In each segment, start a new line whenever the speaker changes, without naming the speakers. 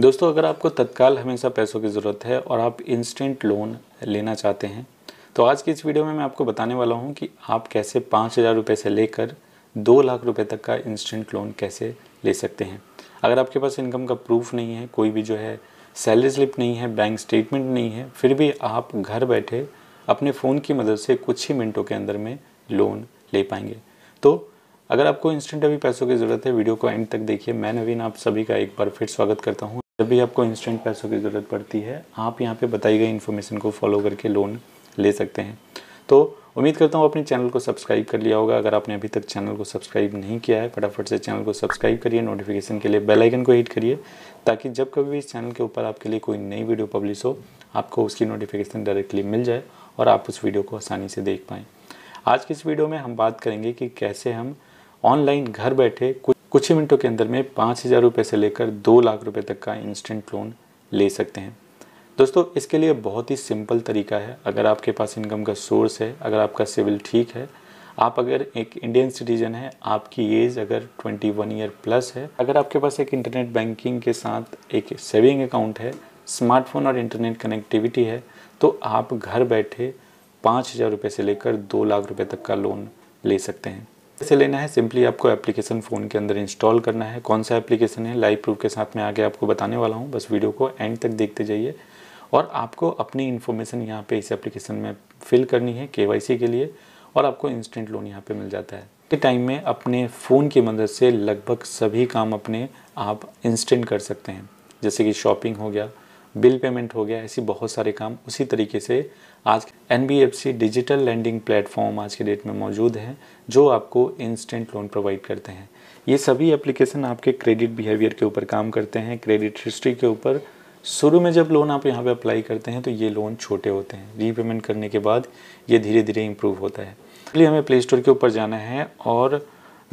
दोस्तों अगर आपको तत्काल हमेशा पैसों की ज़रूरत है और आप इंस्टेंट लोन लेना चाहते हैं तो आज की इस वीडियो में मैं आपको बताने वाला हूँ कि आप कैसे पाँच हज़ार रुपये से लेकर दो लाख रुपए तक का इंस्टेंट लोन कैसे ले सकते हैं अगर आपके पास इनकम का प्रूफ नहीं है कोई भी जो है सैलरी स्लिप नहीं है बैंक स्टेटमेंट नहीं है फिर भी आप घर बैठे अपने फ़ोन की मदद से कुछ ही मिनटों के अंदर में लोन ले पाएंगे तो अगर आपको इंस्टेंट अभी पैसों की ज़रूरत है वीडियो को एंड तक देखिए मैं नवीन आप सभी का एक बार फिर स्वागत करता हूँ जब भी आपको इंस्टेंट पैसों की ज़रूरत पड़ती है आप यहाँ पे बताई गई इन्फॉर्मेशन को फॉलो करके लोन ले सकते हैं तो उम्मीद करता हूँ अपने चैनल को सब्सक्राइब कर लिया होगा अगर आपने अभी तक चैनल को सब्सक्राइब नहीं किया है फटाफट से चैनल को सब्सक्राइब करिए नोटिफिकेशन के लिए बेल आइकन को हिट करिए ताकि जब कभी भी इस चैनल के ऊपर आपके लिए कोई नई वीडियो पब्लिश हो आपको उसकी नोटिफिकेशन डायरेक्टली मिल जाए और आप उस वीडियो को आसानी से देख पाएँ आज की इस वीडियो में हम बात करेंगे कि कैसे हम ऑनलाइन घर बैठे कुछ कुछ ही मिनटों के अंदर में पाँच हज़ार रुपये से लेकर दो लाख रुपये तक का इंस्टेंट लोन ले सकते हैं दोस्तों इसके लिए बहुत ही सिंपल तरीका है अगर आपके पास इनकम का सोर्स है अगर आपका सिविल ठीक है आप अगर एक इंडियन सिटीजन है आपकी एज अगर 21 ईयर प्लस है अगर आपके पास एक इंटरनेट बैंकिंग के साथ एक सेविंग अकाउंट है स्मार्टफोन और इंटरनेट कनेक्टिविटी है तो आप घर बैठे पाँच हज़ार रुपये से लेकर दो लाख रुपये तक का लोन ले सकते हैं कैसे लेना है सिंपली आपको एप्लीकेशन फ़ोन के अंदर इंस्टॉल करना है कौन सा एप्लीकेशन है लाइव प्रूफ के साथ में आगे आपको बताने वाला हूँ बस वीडियो को एंड तक देखते जाइए और आपको अपनी इन्फॉर्मेशन यहाँ पे इस एप्लीकेशन में फिल करनी है के के लिए और आपको इंस्टेंट लोन यहाँ पर मिल जाता है के टाइम में अपने फ़ोन की मदद से लगभग सभी काम अपने आप इंस्टेंट कर सकते हैं जैसे कि शॉपिंग हो गया बिल पेमेंट हो गया ऐसी बहुत सारे काम उसी तरीके से आज एन डिजिटल लैंडिंग प्लेटफॉर्म आज के डेट में मौजूद हैं जो आपको इंस्टेंट लोन प्रोवाइड करते हैं ये सभी एप्लीकेशन आपके क्रेडिट बिहेवियर के ऊपर काम करते हैं क्रेडिट हिस्ट्री के ऊपर शुरू में जब लोन आप यहाँ पे अप्लाई करते हैं तो ये लोन छोटे होते हैं रीपेमेंट करने के बाद ये धीरे धीरे इम्प्रूव होता है इसलिए हमें प्ले स्टोर के ऊपर जाना है और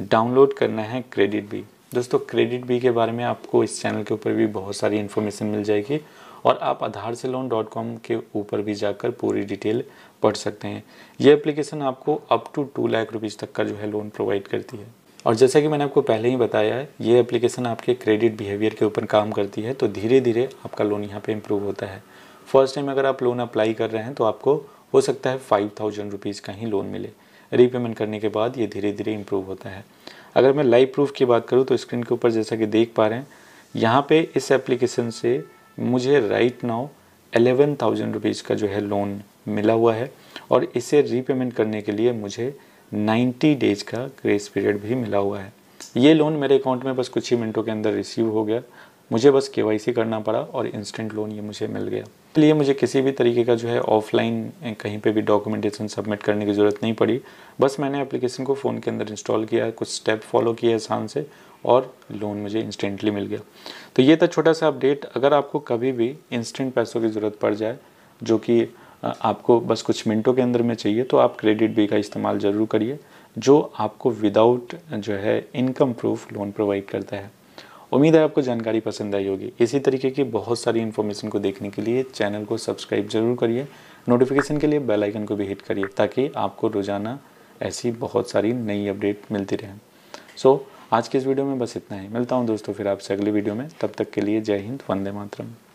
डाउनलोड करना है क्रेडिट भी दोस्तों क्रेडिट बी के बारे में आपको इस चैनल के ऊपर भी बहुत सारी इन्फॉर्मेशन मिल जाएगी और आप आधार से लोन डॉट कॉम के ऊपर भी जाकर पूरी डिटेल पढ़ सकते हैं ये एप्लीकेशन आपको up to two lakh rupees तक का जो है लोन प्रोवाइड करती है और जैसा कि मैंने आपको पहले ही बताया है ये एप्लीकेशन आपके क्रेडिट बिहेवियर के ऊपर काम करती है तो धीरे धीरे आपका लोन यहाँ पर इम्प्रूव होता है फर्स्ट टाइम अगर आप लोन अप्लाई कर रहे हैं तो आपको हो सकता है फाइव थाउजेंड रुपीज़ का ही लोन मिले रीपेमेंट करने के बाद ये धीरे धीरे इम्प्रूव होता है अगर मैं लाइव प्रूफ की बात करूँ तो स्क्रीन के ऊपर जैसा कि देख पा रहे हैं यहाँ पे इस एप्लीकेशन से मुझे right now eleven thousand rupees का जो है लोन मिला हुआ है और इसे रीपेमेंट करने के लिए मुझे नाइन्टी डेज का ग्रेस पीरियड भी मिला हुआ है ये लोन मेरे अकाउंट में बस कुछ ही मिनटों के अंदर रिसीव हो गया मुझे बस के करना पड़ा और इंस्टेंट लोन ये मुझे मिल गया इसलिए मुझे किसी भी तरीके का जो है ऑफलाइन कहीं पे भी डॉक्यूमेंटेशन सबमिट करने की ज़रूरत नहीं पड़ी बस मैंने एप्लीकेशन को फ़ोन के अंदर इंस्टॉल किया कुछ स्टेप फॉलो किए आसान से और लोन मुझे इंस्टेंटली मिल गया तो ये था छोटा सा अपडेट अगर आपको कभी भी इंस्टेंट पैसों की ज़रूरत पड़ जाए जो कि आपको बस कुछ मिनटों के अंदर में चाहिए तो आप क्रेडिट बी का इस्तेमाल ज़रूर करिए जो आपको विदाउट जो है इनकम प्रूफ लोन प्रोवाइड करता है उम्मीद है आपको जानकारी पसंद आई होगी इसी तरीके की बहुत सारी इन्फॉर्मेशन को देखने के लिए चैनल को सब्सक्राइब जरूर करिए नोटिफिकेशन के लिए बेल आइकन को भी हिट करिए ताकि आपको रोज़ाना ऐसी बहुत सारी नई अपडेट मिलती रहे सो आज के इस वीडियो में बस इतना ही मिलता हूँ दोस्तों फिर आपसे अगले वीडियो में तब तक के लिए जय हिंद वंदे मातरम